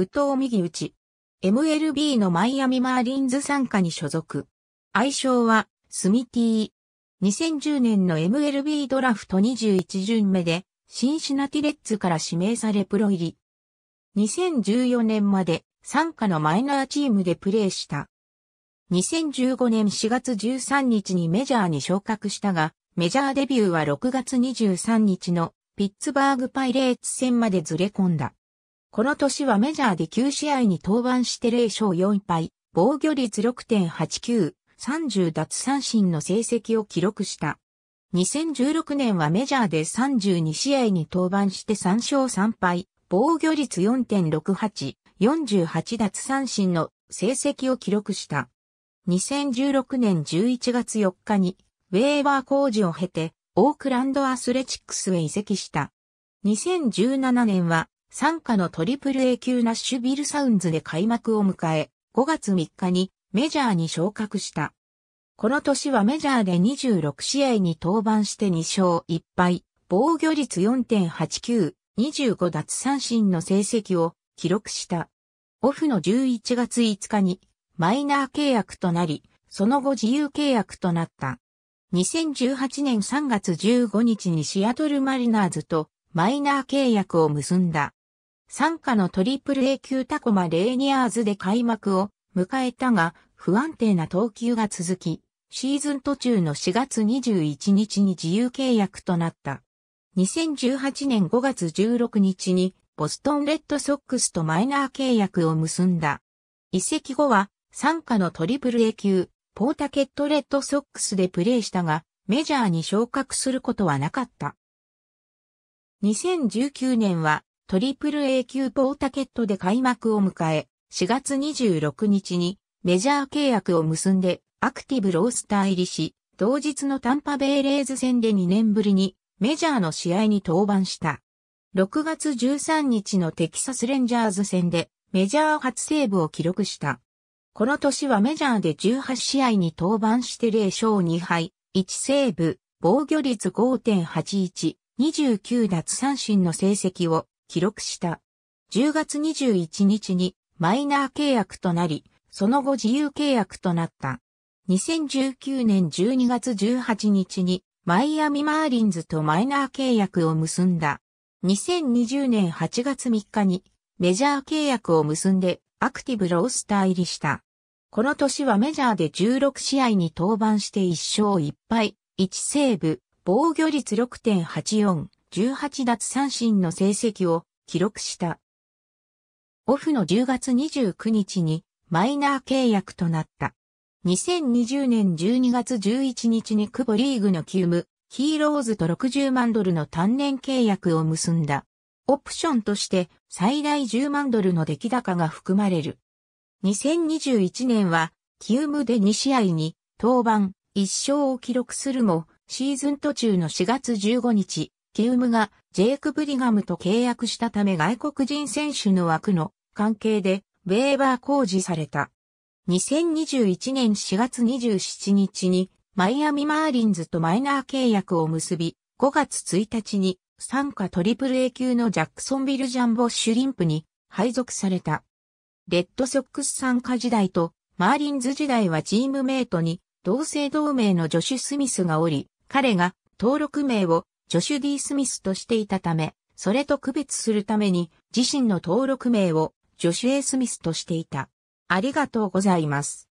宇藤右打 MLB のマイアミマーリンズ参加に所属。愛称は、スミティー。2010年の MLB ドラフト21巡目で、シンシナティレッツから指名されプロ入り。2014年まで、参加のマイナーチームでプレーした。2015年4月13日にメジャーに昇格したが、メジャーデビューは6月23日のピッツバーグパイレーツ戦までずれ込んだ。この年はメジャーで9試合に登板して0勝4敗、防御率6.89、30奪三振の成績を記録した。2016年はメジャーで32試合に登板して3勝3敗、防御率4.68、48奪三振の成績を記録した。2016年11月4日に、ウェーバー工事を経て、オークランドアスレチックスへ移籍した。2017年は、参加のトリプル A 級ナッシュビルサウンズで開幕を迎え、5月3日にメジャーに昇格した。この年はメジャーで26試合に登板して2勝1敗、防御率4.89、25奪三振の成績を記録した。オフの11月5日にマイナー契約となり、その後自由契約となった。2018年3月15日にシアトルマリナーズとマイナー契約を結んだ。参加のトリプル A 級タコマレーニアーズで開幕を迎えたが、不安定な投球が続き、シーズン途中の4月21日に自由契約となった。2018年5月16日にボストンレッドソックスとマイナー契約を結んだ。移籍後は参加のトリプル A 級ポータケットレッドソックスでプレーしたがメジャーに昇格することはなかった。2019年はトリプル A 級ポータケットで開幕を迎え、4月26日にメジャー契約を結んでアクティブロースター入りし、同日のタンパベイレーズ戦で2年ぶりにメジャーの試合に登板した。6月13日のテキサスレンジャーズ戦でメジャー初セーブを記録した。この年はメジャーで18試合に登板して0勝2敗、1セーブ、防御率5.81、29奪三振の成績を記録した。10月21日にマイナー契約となり、その後自由契約となった。2019年12月18日にマイアミマーリンズとマイナー契約を結んだ。2020年8月3日にメジャー契約を結んでアクティブロースター入りした。この年はメジャーで16試合に登板して1勝1敗、1セーブ、防御率6.84、18奪三振の成績を記録した。オフの10月29日にマイナー契約となった。2020年12月11日にクボリーグのキューム、ヒーローズと60万ドルの単年契約を結んだ。オプションとして最大10万ドルの出来高が含まれる。2021年は、キウムで2試合に、登板、1勝を記録するも、シーズン途中の4月15日、チームがジェイク・ブリガムと契約したため外国人選手の枠の関係でウェーバー工事された。2021年4月27日にマイアミ・マーリンズとマイナー契約を結び、5月1日に参加トリプル A 級のジャックソンビルジャンボシュリンプに配属された。レッドソックス参加時代とマーリンズ時代はチームメイトに同姓同名のジョシュ・スミスがおり、彼が登録名をジョシュ・ディ・スミスとしていたため、それと区別するために自身の登録名をジョシュ・エスミスとしていた。ありがとうございます。